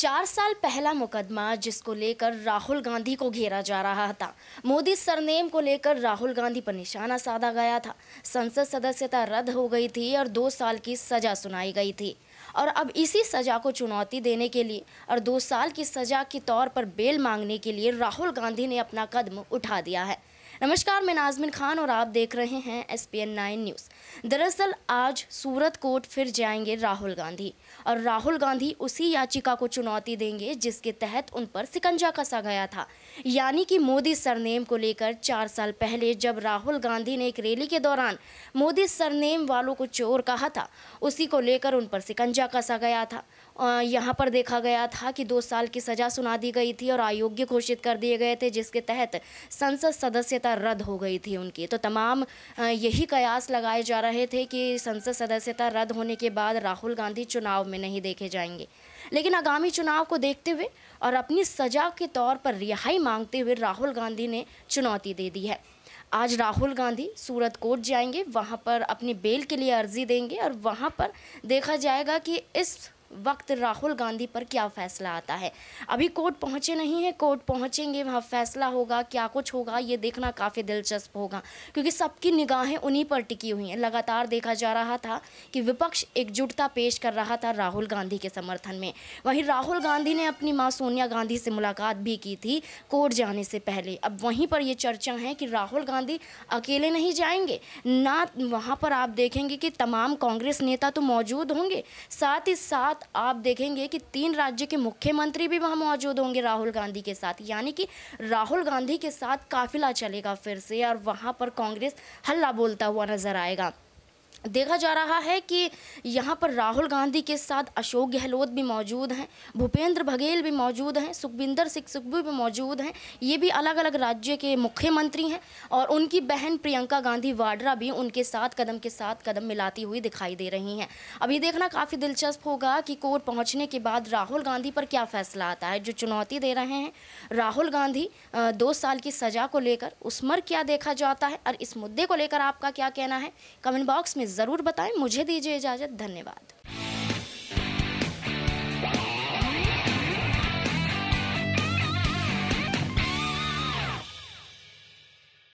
चार साल पहला मुकदमा जिसको लेकर राहुल गांधी को घेरा जा रहा था मोदी सरनेम को लेकर राहुल गांधी पर निशाना साधा गया था संसद सदस्यता रद्द हो गई थी और दो साल की सजा सुनाई गई थी और अब इसी सजा को चुनौती देने के लिए और दो साल की सजा के तौर पर बेल मांगने के लिए राहुल गांधी ने अपना कदम उठा दिया है नमस्कार मैं नाजमिन खान और आप देख रहे हैं S P N nine news दरअसल आज सूरत कोर्ट फिर जाएंगे राहुल गांधी और राहुल गांधी उसी याचिका को चुनौती देंगे जिसके तहत उन पर सिकंजा कसा गया था यानी कि मोदी सरनेम को लेकर चार साल पहले जब राहुल गांधी ने एक रैली के दौरान मोदी सरनेम वालों को चोर कहा था उसी को लेकर उन पर सिकंजा कसा गया था यहाँ पर देखा गया था कि दो साल की सज़ा सुना दी गई थी और अयोग्य घोषित कर दिए गए थे जिसके तहत संसद सदस्यता सदस्यता रद्द हो गई थी उनकी तो तमाम यही कयास लगाए जा रहे थे कि संसद सदस्यता रद्द होने के बाद राहुल गांधी चुनाव में नहीं देखे जाएंगे लेकिन आगामी चुनाव को देखते हुए और अपनी सजा के तौर पर रिहाई मांगते हुए राहुल गांधी ने चुनौती दे दी है आज राहुल गांधी सूरत कोर्ट जाएंगे वहाँ पर अपनी बेल के लिए अर्जी देंगे और वहाँ पर देखा जाएगा कि इस वक्त राहुल गांधी पर क्या फैसला आता है अभी कोर्ट पहुंचे नहीं है कोर्ट पहुंचेंगे वहाँ फैसला होगा क्या कुछ होगा ये देखना काफ़ी दिलचस्प होगा क्योंकि सबकी निगाहें उन्हीं पर टिकी हुई हैं लगातार देखा जा रहा था कि विपक्ष एकजुटता पेश कर रहा था राहुल गांधी के समर्थन में वहीं राहुल गांधी ने अपनी माँ सोनिया गांधी से मुलाकात भी की थी कोर्ट जाने से पहले अब वहीं पर ये चर्चा है कि राहुल गांधी अकेले नहीं जाएंगे ना वहाँ पर आप देखेंगे कि तमाम कांग्रेस नेता तो मौजूद होंगे साथ ही साथ साथ आप देखेंगे कि तीन राज्य के मुख्यमंत्री भी वहाँ मौजूद होंगे राहुल गांधी के साथ यानी कि राहुल गांधी के साथ काफिला चलेगा फिर से और वहाँ पर कांग्रेस हल्ला बोलता हुआ नजर आएगा देखा जा रहा है कि यहाँ पर राहुल गांधी के साथ अशोक गहलोत भी मौजूद हैं भूपेंद्र बघेल भी मौजूद हैं सुखविंदर सिंह सुखबू भी मौजूद हैं ये भी अलग अलग राज्य के मुख्यमंत्री हैं और उनकी बहन प्रियंका गांधी वाड्रा भी उनके साथ कदम के साथ कदम मिलाती हुई दिखाई दे रही हैं अभी देखना काफ़ी दिलचस्प होगा कि कोर्ट पहुँचने के बाद राहुल गांधी पर क्या फैसला आता है जो चुनौती दे रहे हैं राहुल गांधी दो साल की सज़ा को लेकर उस क्या देखा जाता है और इस मुद्दे को लेकर आपका क्या कहना है कमेंट बॉक्स में ज़रूर बताएं मुझे दीजिए इजाज़त धन्यवाद